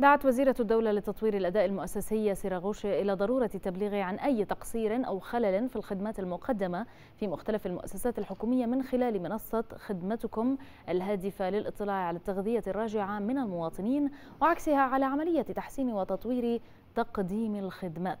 دعت وزيرة الدولة لتطوير الأداء المؤسسي سيراغوش إلى ضرورة التبليغ عن أي تقصير أو خلل في الخدمات المقدمة في مختلف المؤسسات الحكومية من خلال منصة خدمتكم الهادفة للاطلاع على التغذية الراجعة من المواطنين وعكسها على عملية تحسين وتطوير تقديم الخدمات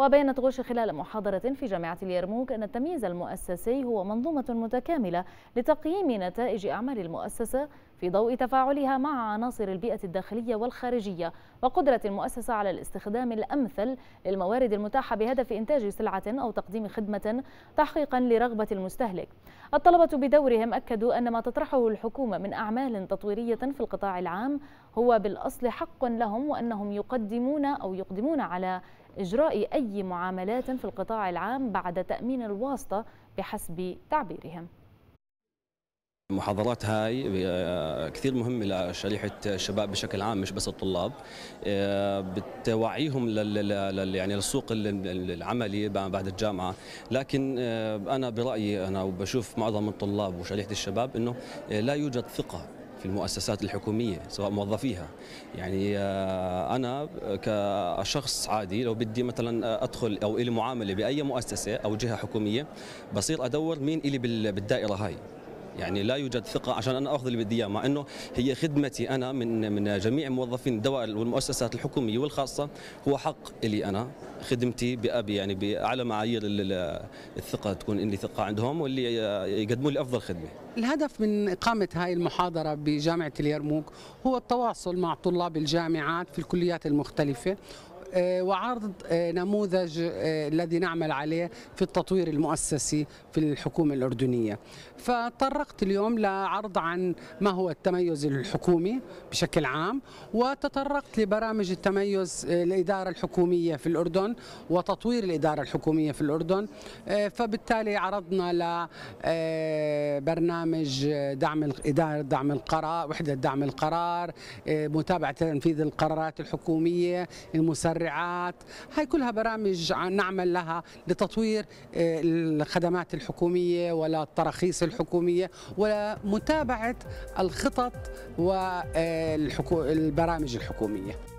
وبينت غوش خلال محاضرة في جامعة اليرموك أن التمييز المؤسسي هو منظومة متكاملة لتقييم نتائج أعمال المؤسسة في ضوء تفاعلها مع عناصر البيئة الداخلية والخارجية وقدرة المؤسسة على الاستخدام الأمثل للموارد المتاحة بهدف إنتاج سلعة أو تقديم خدمة تحقيقا لرغبة المستهلك الطلبة بدورهم أكدوا أن ما تطرحه الحكومة من أعمال تطويرية في القطاع العام هو بالأصل حق لهم وأنهم يقدمون أو يقدمون على إجراء أي معاملات في القطاع العام بعد تأمين الواسطة بحسب تعبيرهم المحاضرات هاي آه، كثير مهمة لشريحة الشباب بشكل عام مش بس الطلاب آه، بتوعيهم لل يعني للسوق العملي بعد الجامعة لكن آه، أنا برأيي أنا وبشوف معظم الطلاب وشريحة الشباب أنه لا يوجد ثقة في المؤسسات الحكوميه سواء موظفيها يعني آه، انا كشخص عادي لو بدي مثلا آه، ادخل او الي معامله باي مؤسسه او جهه حكوميه بصير ادور مين الي بالدائره هاي يعني لا يوجد ثقه عشان انا اخذ اللي بدي اياه مع انه هي خدمتي انا من من جميع موظفين الدوائر والمؤسسات الحكوميه والخاصه هو حق لي انا خدمتي بابي يعني باعلى معايير الثقه تكون لي ثقه عندهم واللي يقدموا لي افضل خدمه. الهدف من اقامه هاي المحاضره بجامعه اليرموك هو التواصل مع طلاب الجامعات في الكليات المختلفه آه، وعرض آه، نموذج آه، الذي نعمل عليه في التطوير المؤسسي في الحكومة الأردنية فتطرقت اليوم لعرض عن ما هو التميز الحكومي بشكل عام وتطرقت لبرامج التميز الإدارة الحكومية في الأردن وتطوير الإدارة الحكومية في الأردن فبالتالي عرضنا لبرنامج دعم إدارة دعم القرار وحدة دعم القرار متابعة تنفيذ القرارات الحكومية المسرعة المبرعات هاي كلها برامج نعمل لها لتطوير آه، الخدمات الحكومية ولا التراخيص الحكومية ومتابعة الخطط والبرامج الحكومية